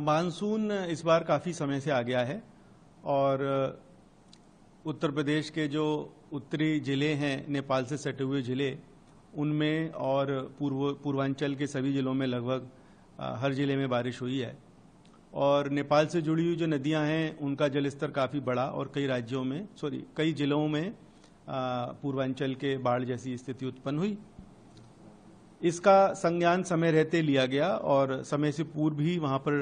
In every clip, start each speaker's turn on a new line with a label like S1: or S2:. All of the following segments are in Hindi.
S1: मानसून इस बार काफ़ी समय से आ गया है और उत्तर प्रदेश के जो उत्तरी जिले हैं नेपाल से सटे हुए जिले उनमें और पूर्व पूर्वांचल के सभी जिलों में लगभग हर जिले में बारिश हुई है और नेपाल से जुड़ी हुई जो नदियां हैं उनका जलस्तर काफ़ी बढ़ा और कई राज्यों में सॉरी कई जिलों में पूर्वांचल के बाढ़ जैसी स्थिति उत्पन्न हुई इसका संज्ञान समय रहते लिया गया और समय से पूर्व ही वहां पर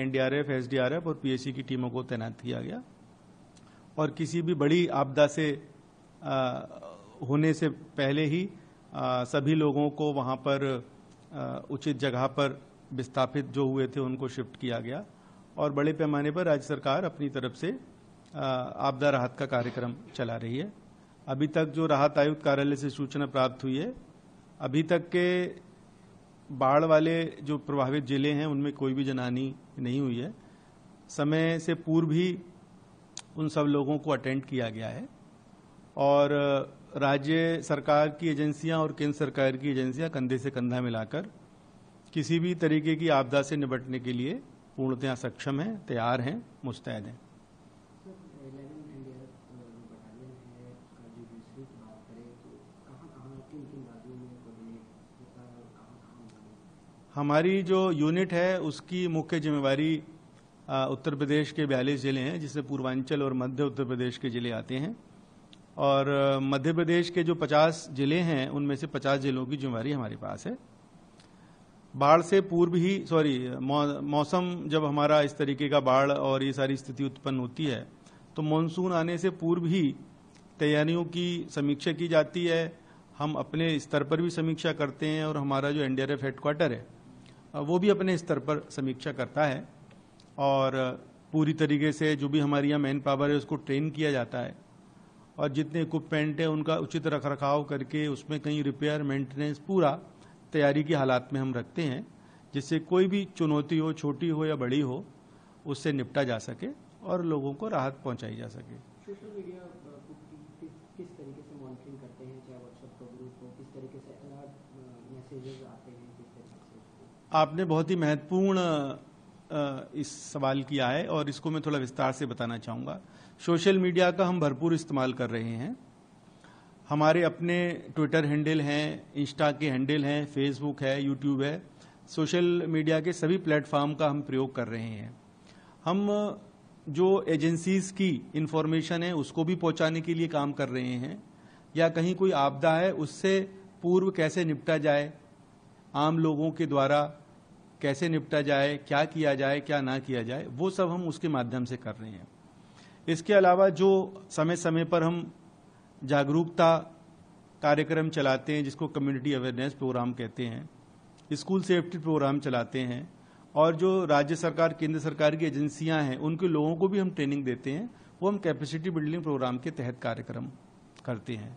S1: एनडीआरएफ एसडीआरएफ और पीएससी की टीमों को तैनात किया गया और किसी भी बड़ी आपदा से आ, होने से पहले ही आ, सभी लोगों को वहां पर आ, उचित जगह पर विस्थापित जो हुए थे उनको शिफ्ट किया गया और बड़े पैमाने पर राज्य सरकार अपनी तरफ से आपदा राहत का कार्यक्रम चला रही है अभी तक जो राहत आयुक्त कार्यालय से सूचना प्राप्त हुई है अभी तक के बाढ़ वाले जो प्रभावित जिले हैं उनमें कोई भी जनानी नहीं हुई है समय से पूर्व ही उन सब लोगों को अटेंड किया गया है और राज्य सरकार की एजेंसियां और केंद्र सरकार की एजेंसियां कंधे से कंधा मिलाकर किसी भी तरीके की आपदा से निपटने के लिए पूर्णतया सक्षम हैं तैयार हैं मुस्तैद हैं हमारी जो यूनिट है उसकी मुख्य जिम्मेवारी उत्तर प्रदेश के बयालीस जिले हैं जिससे पूर्वांचल और मध्य उत्तर प्रदेश के जिले आते हैं और मध्य प्रदेश के जो 50 जिले हैं उनमें से 50 जिलों की जिम्मेवारी हमारे पास है बाढ़ से पूर्व ही सॉरी मौसम जब हमारा इस तरीके का बाढ़ और ये सारी स्थिति उत्पन्न होती है तो मानसून आने से पूर्व ही तैयारियों की समीक्षा की जाती है हम अपने स्तर पर भी समीक्षा करते हैं और हमारा जो एनडीआरएफ हेडक्वार्टर है वो भी अपने स्तर पर समीक्षा करता है और पूरी तरीके से जो भी हमारे यहाँ मैन पावर है उसको ट्रेन किया जाता है और जितने इक्विपमेंट हैं उनका उचित रख रखाव करके उसमें कहीं रिपेयर मेंटेनेंस पूरा तैयारी के हालात में हम रखते हैं जिससे कोई भी चुनौती हो छोटी हो या बड़ी हो उससे निपटा जा सके और लोगों को राहत पहुंचाई जा सके सोशल मीडिया किस तरीके से मॉनिटरिंग करते हैं चाहे व्हाट्सएप का ग्रुप हो किस तरीके से मैसेजेस आते हैं आपने बहुत ही महत्वपूर्ण इस सवाल किया है और इसको मैं थोड़ा विस्तार से बताना चाहूँगा सोशल मीडिया का हम भरपूर इस्तेमाल कर रहे हैं हमारे अपने ट्विटर हैंडल हैं इंस्टा के हैंडल हैं फेसबुक है यूट्यूब है सोशल मीडिया के सभी प्लेटफॉर्म का हम प्रयोग कर रहे हैं हम जो एजेंसीज की इंफॉर्मेशन है उसको भी पहुंचाने के लिए काम कर रहे हैं या कहीं कोई आपदा है उससे पूर्व कैसे निपटा जाए आम लोगों के द्वारा कैसे निपटा जाए क्या किया जाए क्या ना किया जाए वो सब हम उसके माध्यम से कर रहे हैं इसके अलावा जो समय समय पर हम जागरूकता कार्यक्रम चलाते हैं जिसको कम्युनिटी अवेयरनेस प्रोग्राम कहते हैं स्कूल सेफ्टी प्रोग्राम चलाते हैं और जो राज्य सरकार केंद्र सरकार की एजेंसियां हैं उनके लोगों को भी हम ट्रेनिंग देते हैं वो हम कैपेसिटी बिल्डिंग प्रोग्राम के तहत कार्यक्रम करते हैं